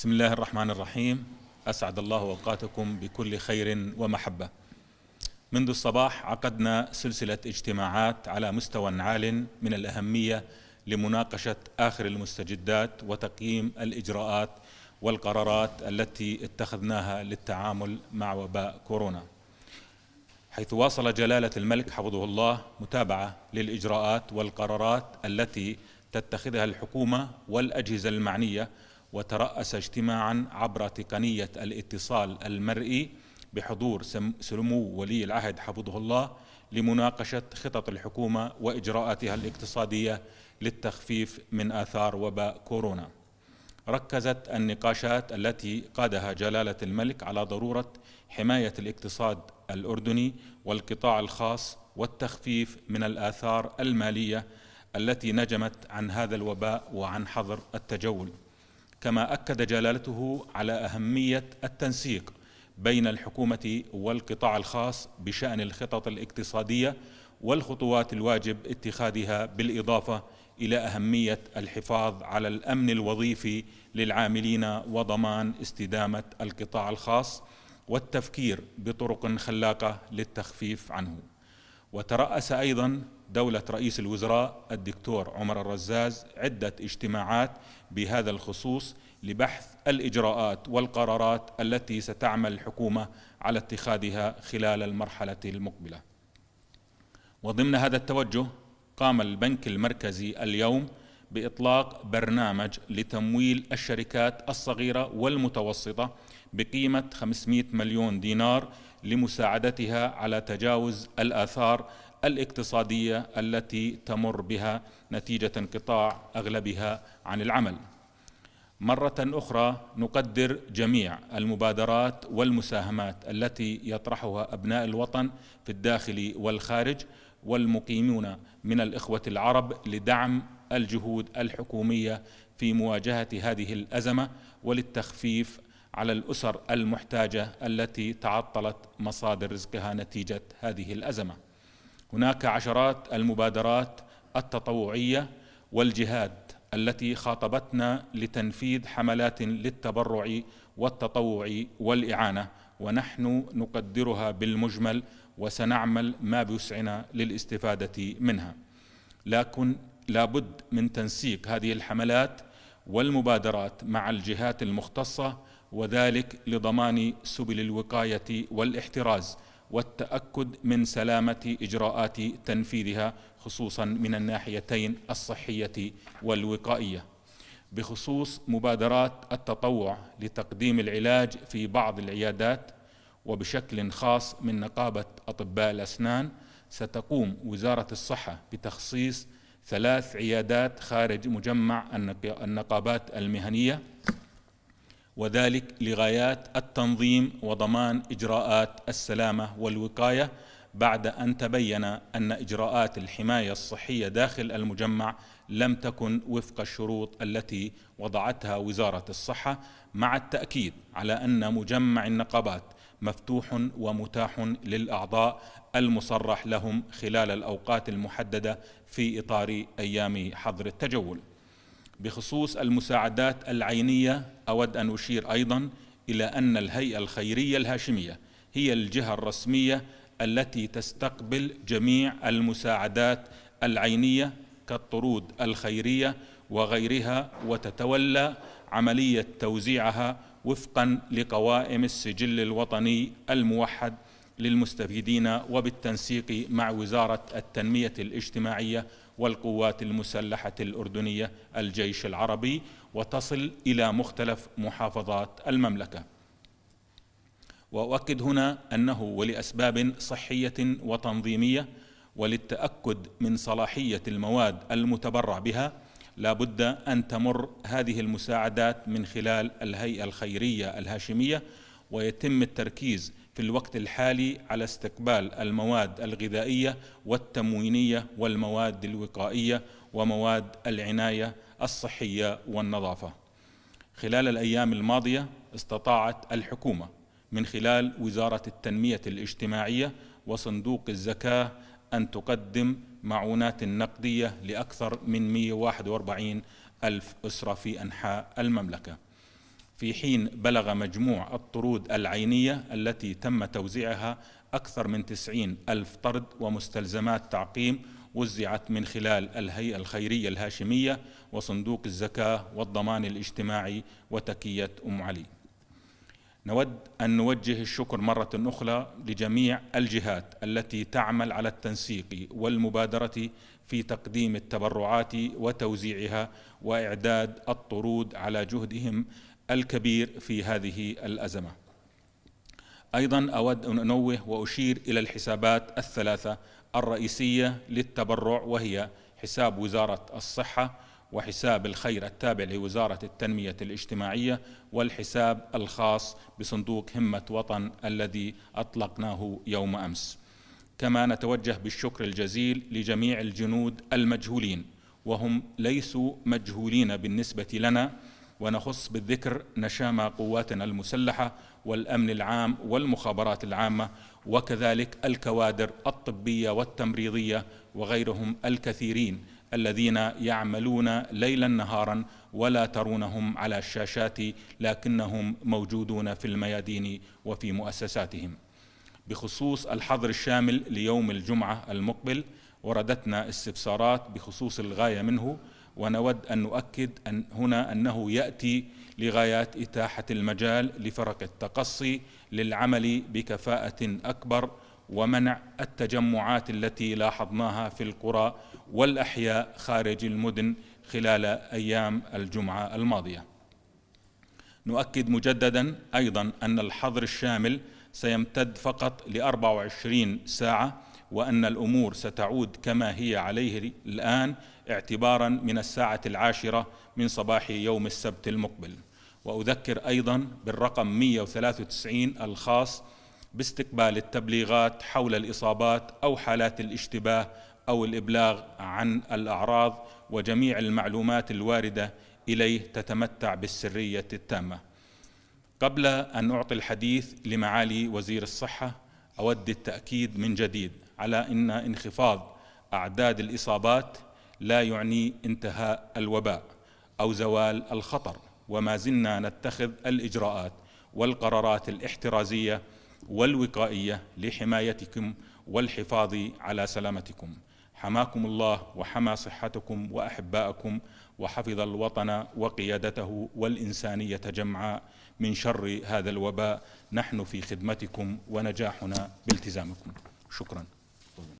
بسم الله الرحمن الرحيم أسعد الله أوقاتكم بكل خير ومحبة منذ الصباح عقدنا سلسلة اجتماعات على مستوى عال من الأهمية لمناقشة آخر المستجدات وتقييم الإجراءات والقرارات التي اتخذناها للتعامل مع وباء كورونا حيث واصل جلالة الملك حفظه الله متابعة للإجراءات والقرارات التي تتخذها الحكومة والأجهزة المعنية وترأس اجتماعا عبر تقنية الاتصال المرئي بحضور سمو ولي العهد حفظه الله لمناقشة خطط الحكومة وإجراءاتها الاقتصادية للتخفيف من آثار وباء كورونا ركزت النقاشات التي قادها جلالة الملك على ضرورة حماية الاقتصاد الأردني والقطاع الخاص والتخفيف من الآثار المالية التي نجمت عن هذا الوباء وعن حظر التجول كما أكد جلالته على أهمية التنسيق بين الحكومة والقطاع الخاص بشأن الخطط الاقتصادية والخطوات الواجب اتخاذها بالإضافة إلى أهمية الحفاظ على الأمن الوظيفي للعاملين وضمان استدامة القطاع الخاص والتفكير بطرق خلاقة للتخفيف عنه وترأس أيضا دولة رئيس الوزراء الدكتور عمر الرزاز عدة اجتماعات بهذا الخصوص لبحث الإجراءات والقرارات التي ستعمل الحكومة على اتخاذها خلال المرحلة المقبلة وضمن هذا التوجه قام البنك المركزي اليوم بإطلاق برنامج لتمويل الشركات الصغيرة والمتوسطة بقيمة 500 مليون دينار لمساعدتها على تجاوز الآثار الاقتصاديه التي تمر بها نتيجه انقطاع اغلبها عن العمل مرة أخرى نقدر جميع المبادرات والمساهمات التي يطرحها أبناء الوطن في الداخل والخارج والمقيمون من الإخوة العرب لدعم الجهود الحكومية في مواجهة هذه الأزمة وللتخفيف على الأسر المحتاجة التي تعطلت مصادر رزقها نتيجة هذه الأزمة هناك عشرات المبادرات التطوعيه والجهاد التي خاطبتنا لتنفيذ حملات للتبرع والتطوع والاعانه ونحن نقدرها بالمجمل وسنعمل ما بوسعنا للاستفاده منها لكن لابد من تنسيق هذه الحملات والمبادرات مع الجهات المختصه وذلك لضمان سبل الوقايه والاحتراز والتاكد من سلامه اجراءات تنفيذها خصوصا من الناحيتين الصحيه والوقائيه بخصوص مبادرات التطوع لتقديم العلاج في بعض العيادات وبشكل خاص من نقابه اطباء الاسنان ستقوم وزاره الصحه بتخصيص ثلاث عيادات خارج مجمع النقابات المهنيه وذلك لغايات التنظيم وضمان اجراءات السلامه والوقايه بعد ان تبين ان اجراءات الحمايه الصحيه داخل المجمع لم تكن وفق الشروط التي وضعتها وزاره الصحه مع التاكيد على ان مجمع النقابات مفتوح ومتاح للاعضاء المصرح لهم خلال الاوقات المحدده في اطار ايام حظر التجول بخصوص المساعدات العينية أود أن أشير أيضا إلى أن الهيئة الخيرية الهاشمية هي الجهة الرسمية التي تستقبل جميع المساعدات العينية كالطرود الخيرية وغيرها وتتولى عملية توزيعها وفقا لقوائم السجل الوطني الموحد للمستفيدين وبالتنسيق مع وزارة التنمية الاجتماعية والقوات المسلحة الأردنية الجيش العربي وتصل إلى مختلف محافظات المملكة وأؤكد هنا أنه ولأسباب صحية وتنظيمية وللتأكد من صلاحية المواد المتبرع بها لا بد أن تمر هذه المساعدات من خلال الهيئة الخيرية الهاشمية ويتم التركيز في الوقت الحالي على استقبال المواد الغذائية والتموينية والمواد الوقائية ومواد العناية الصحية والنظافة. خلال الأيام الماضية استطاعت الحكومة من خلال وزارة التنمية الاجتماعية وصندوق الزكاة أن تقدم معونات نقدية لأكثر من 141 ألف أسرة في أنحاء المملكة في حين بلغ مجموع الطرود العينية التي تم توزيعها أكثر من تسعين ألف طرد ومستلزمات تعقيم وزعت من خلال الهيئة الخيرية الهاشمية وصندوق الزكاة والضمان الاجتماعي وتكية أم علي نود أن نوجه الشكر مرة أخرى لجميع الجهات التي تعمل على التنسيق والمبادرة في تقديم التبرعات وتوزيعها وإعداد الطرود على جهدهم الكبير في هذه الازمه. ايضا اود ان انوه واشير الى الحسابات الثلاثه الرئيسيه للتبرع وهي حساب وزاره الصحه وحساب الخير التابع لوزاره التنميه الاجتماعيه والحساب الخاص بصندوق همه وطن الذي اطلقناه يوم امس. كما نتوجه بالشكر الجزيل لجميع الجنود المجهولين وهم ليسوا مجهولين بالنسبه لنا ونخص بالذكر نشام قواتنا المسلحه والامن العام والمخابرات العامه وكذلك الكوادر الطبيه والتمريضيه وغيرهم الكثيرين الذين يعملون ليلا نهارا ولا ترونهم على الشاشات لكنهم موجودون في الميادين وفي مؤسساتهم. بخصوص الحظر الشامل ليوم الجمعه المقبل وردتنا استفسارات بخصوص الغايه منه ونود أن نؤكد أن هنا أنه يأتي لغايات إتاحة المجال لفرق التقصي للعمل بكفاءة أكبر ومنع التجمعات التي لاحظناها في القرى والأحياء خارج المدن خلال أيام الجمعة الماضية نؤكد مجددا أيضا أن الحظر الشامل سيمتد فقط ل 24 ساعة وأن الأمور ستعود كما هي عليه الآن اعتبارا من الساعة العاشرة من صباح يوم السبت المقبل وأذكر أيضا بالرقم 193 الخاص باستقبال التبليغات حول الإصابات أو حالات الاشتباه أو الإبلاغ عن الأعراض وجميع المعلومات الواردة إليه تتمتع بالسرية التامة قبل أن أعطي الحديث لمعالي وزير الصحة أود التأكيد من جديد على ان انخفاض اعداد الاصابات لا يعني انتهاء الوباء او زوال الخطر وما زلنا نتخذ الاجراءات والقرارات الاحترازيه والوقائيه لحمايتكم والحفاظ على سلامتكم حماكم الله وحمى صحتكم واحباءكم وحفظ الوطن وقيادته والانسانيه جمعاء من شر هذا الوباء نحن في خدمتكم ونجاحنا بالتزامكم شكرا